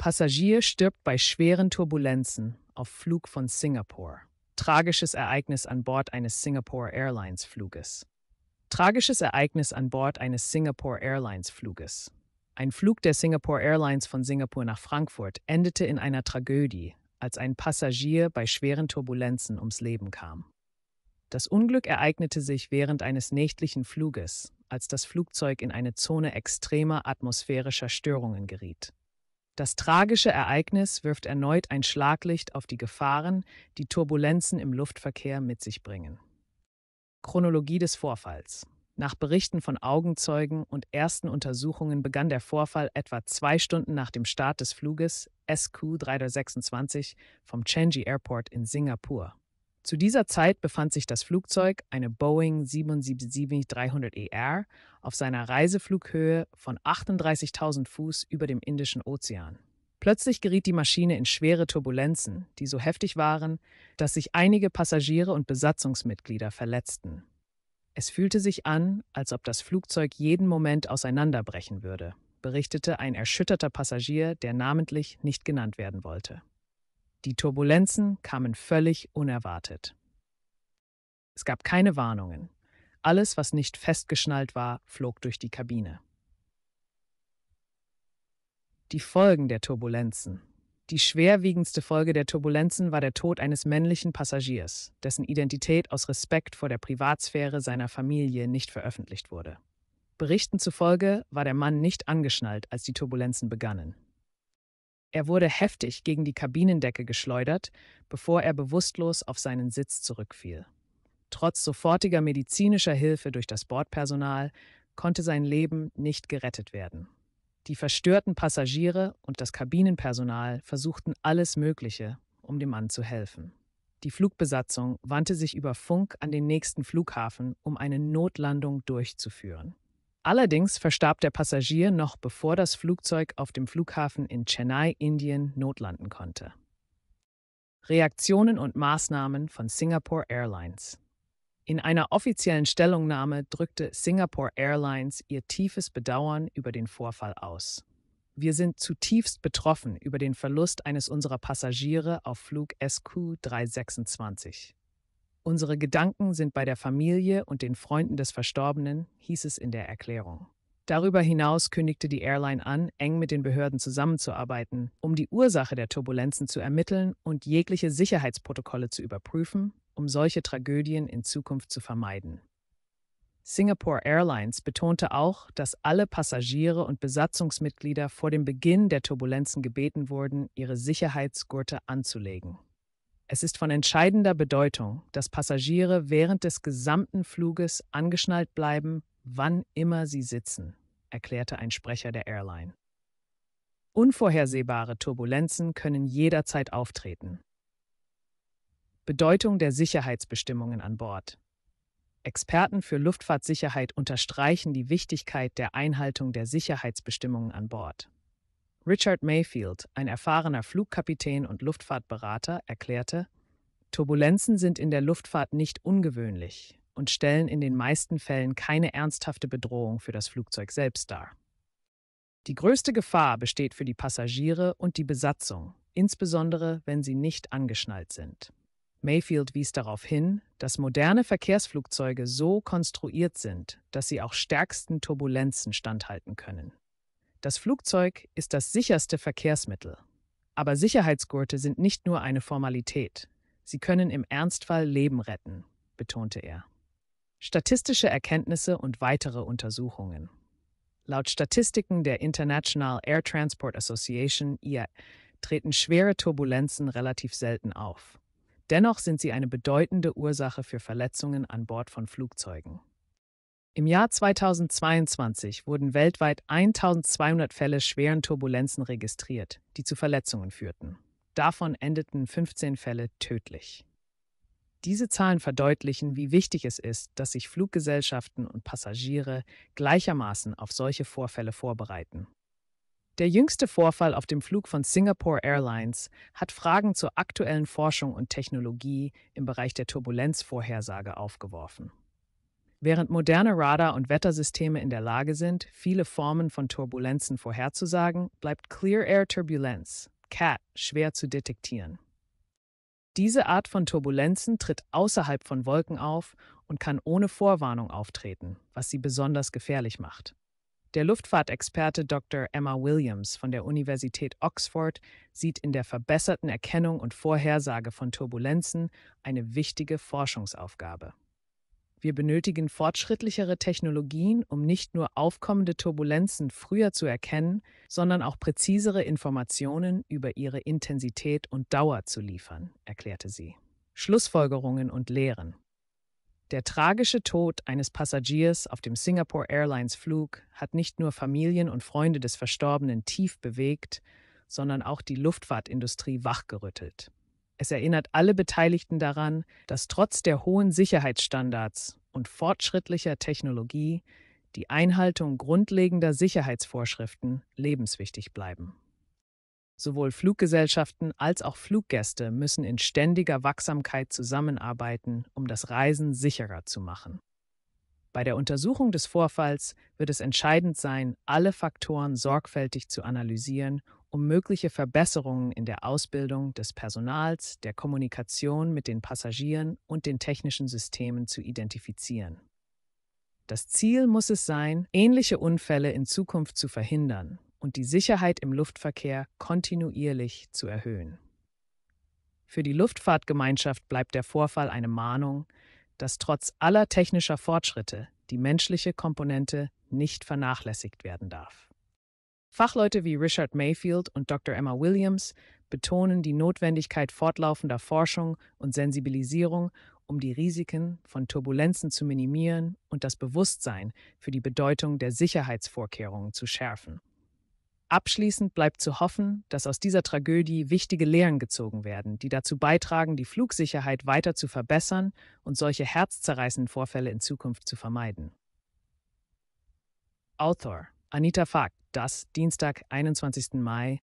Passagier stirbt bei schweren Turbulenzen auf Flug von Singapur. Tragisches Ereignis an Bord eines Singapore Airlines Fluges. Tragisches Ereignis an Bord eines Singapore Airlines Fluges. Ein Flug der Singapore Airlines von Singapur nach Frankfurt endete in einer Tragödie, als ein Passagier bei schweren Turbulenzen ums Leben kam. Das Unglück ereignete sich während eines nächtlichen Fluges, als das Flugzeug in eine Zone extremer atmosphärischer Störungen geriet. Das tragische Ereignis wirft erneut ein Schlaglicht auf die Gefahren, die Turbulenzen im Luftverkehr mit sich bringen. Chronologie des Vorfalls. Nach Berichten von Augenzeugen und ersten Untersuchungen begann der Vorfall etwa zwei Stunden nach dem Start des Fluges SQ 326 vom Changi Airport in Singapur. Zu dieser Zeit befand sich das Flugzeug, eine Boeing 777-300ER, e auf seiner Reiseflughöhe von 38.000 Fuß über dem Indischen Ozean. Plötzlich geriet die Maschine in schwere Turbulenzen, die so heftig waren, dass sich einige Passagiere und Besatzungsmitglieder verletzten. Es fühlte sich an, als ob das Flugzeug jeden Moment auseinanderbrechen würde, berichtete ein erschütterter Passagier, der namentlich nicht genannt werden wollte. Die Turbulenzen kamen völlig unerwartet. Es gab keine Warnungen. Alles, was nicht festgeschnallt war, flog durch die Kabine. Die Folgen der Turbulenzen. Die schwerwiegendste Folge der Turbulenzen war der Tod eines männlichen Passagiers, dessen Identität aus Respekt vor der Privatsphäre seiner Familie nicht veröffentlicht wurde. Berichten zufolge war der Mann nicht angeschnallt, als die Turbulenzen begannen. Er wurde heftig gegen die Kabinendecke geschleudert, bevor er bewusstlos auf seinen Sitz zurückfiel. Trotz sofortiger medizinischer Hilfe durch das Bordpersonal konnte sein Leben nicht gerettet werden. Die verstörten Passagiere und das Kabinenpersonal versuchten alles Mögliche, um dem Mann zu helfen. Die Flugbesatzung wandte sich über Funk an den nächsten Flughafen, um eine Notlandung durchzuführen. Allerdings verstarb der Passagier noch bevor das Flugzeug auf dem Flughafen in Chennai, Indien, notlanden konnte. Reaktionen und Maßnahmen von Singapore Airlines. In einer offiziellen Stellungnahme drückte Singapore Airlines ihr tiefes Bedauern über den Vorfall aus. Wir sind zutiefst betroffen über den Verlust eines unserer Passagiere auf Flug SQ 326. Unsere Gedanken sind bei der Familie und den Freunden des Verstorbenen, hieß es in der Erklärung. Darüber hinaus kündigte die Airline an, eng mit den Behörden zusammenzuarbeiten, um die Ursache der Turbulenzen zu ermitteln und jegliche Sicherheitsprotokolle zu überprüfen, um solche Tragödien in Zukunft zu vermeiden. Singapore Airlines betonte auch, dass alle Passagiere und Besatzungsmitglieder vor dem Beginn der Turbulenzen gebeten wurden, ihre Sicherheitsgurte anzulegen. Es ist von entscheidender Bedeutung, dass Passagiere während des gesamten Fluges angeschnallt bleiben, wann immer sie sitzen, erklärte ein Sprecher der Airline. Unvorhersehbare Turbulenzen können jederzeit auftreten. Bedeutung der Sicherheitsbestimmungen an Bord. Experten für Luftfahrtsicherheit unterstreichen die Wichtigkeit der Einhaltung der Sicherheitsbestimmungen an Bord. Richard Mayfield, ein erfahrener Flugkapitän und Luftfahrtberater, erklärte, Turbulenzen sind in der Luftfahrt nicht ungewöhnlich und stellen in den meisten Fällen keine ernsthafte Bedrohung für das Flugzeug selbst dar. Die größte Gefahr besteht für die Passagiere und die Besatzung, insbesondere wenn sie nicht angeschnallt sind. Mayfield wies darauf hin, dass moderne Verkehrsflugzeuge so konstruiert sind, dass sie auch stärksten Turbulenzen standhalten können. Das Flugzeug ist das sicherste Verkehrsmittel. Aber Sicherheitsgurte sind nicht nur eine Formalität. Sie können im Ernstfall Leben retten, betonte er. Statistische Erkenntnisse und weitere Untersuchungen. Laut Statistiken der International Air Transport Association IA treten schwere Turbulenzen relativ selten auf. Dennoch sind sie eine bedeutende Ursache für Verletzungen an Bord von Flugzeugen. Im Jahr 2022 wurden weltweit 1200 Fälle schweren Turbulenzen registriert, die zu Verletzungen führten. Davon endeten 15 Fälle tödlich. Diese Zahlen verdeutlichen, wie wichtig es ist, dass sich Fluggesellschaften und Passagiere gleichermaßen auf solche Vorfälle vorbereiten. Der jüngste Vorfall auf dem Flug von Singapore Airlines hat Fragen zur aktuellen Forschung und Technologie im Bereich der Turbulenzvorhersage aufgeworfen. Während moderne Radar- und Wettersysteme in der Lage sind, viele Formen von Turbulenzen vorherzusagen, bleibt Clear Air Turbulence, CAT, schwer zu detektieren. Diese Art von Turbulenzen tritt außerhalb von Wolken auf und kann ohne Vorwarnung auftreten, was sie besonders gefährlich macht. Der Luftfahrtexperte Dr. Emma Williams von der Universität Oxford sieht in der verbesserten Erkennung und Vorhersage von Turbulenzen eine wichtige Forschungsaufgabe. Wir benötigen fortschrittlichere Technologien, um nicht nur aufkommende Turbulenzen früher zu erkennen, sondern auch präzisere Informationen über ihre Intensität und Dauer zu liefern, erklärte sie. Schlussfolgerungen und Lehren. Der tragische Tod eines Passagiers auf dem Singapore Airlines Flug hat nicht nur Familien und Freunde des Verstorbenen tief bewegt, sondern auch die Luftfahrtindustrie wachgerüttelt. Es erinnert alle Beteiligten daran, dass trotz der hohen Sicherheitsstandards und fortschrittlicher Technologie die Einhaltung grundlegender Sicherheitsvorschriften lebenswichtig bleiben. Sowohl Fluggesellschaften als auch Fluggäste müssen in ständiger Wachsamkeit zusammenarbeiten, um das Reisen sicherer zu machen. Bei der Untersuchung des Vorfalls wird es entscheidend sein, alle Faktoren sorgfältig zu analysieren um mögliche Verbesserungen in der Ausbildung des Personals, der Kommunikation mit den Passagieren und den technischen Systemen zu identifizieren. Das Ziel muss es sein, ähnliche Unfälle in Zukunft zu verhindern und die Sicherheit im Luftverkehr kontinuierlich zu erhöhen. Für die Luftfahrtgemeinschaft bleibt der Vorfall eine Mahnung, dass trotz aller technischer Fortschritte die menschliche Komponente nicht vernachlässigt werden darf. Fachleute wie Richard Mayfield und Dr. Emma Williams betonen die Notwendigkeit fortlaufender Forschung und Sensibilisierung, um die Risiken von Turbulenzen zu minimieren und das Bewusstsein für die Bedeutung der Sicherheitsvorkehrungen zu schärfen. Abschließend bleibt zu hoffen, dass aus dieser Tragödie wichtige Lehren gezogen werden, die dazu beitragen, die Flugsicherheit weiter zu verbessern und solche herzzerreißenden Vorfälle in Zukunft zu vermeiden. Author Anita Fag, das Dienstag, 21. Mai.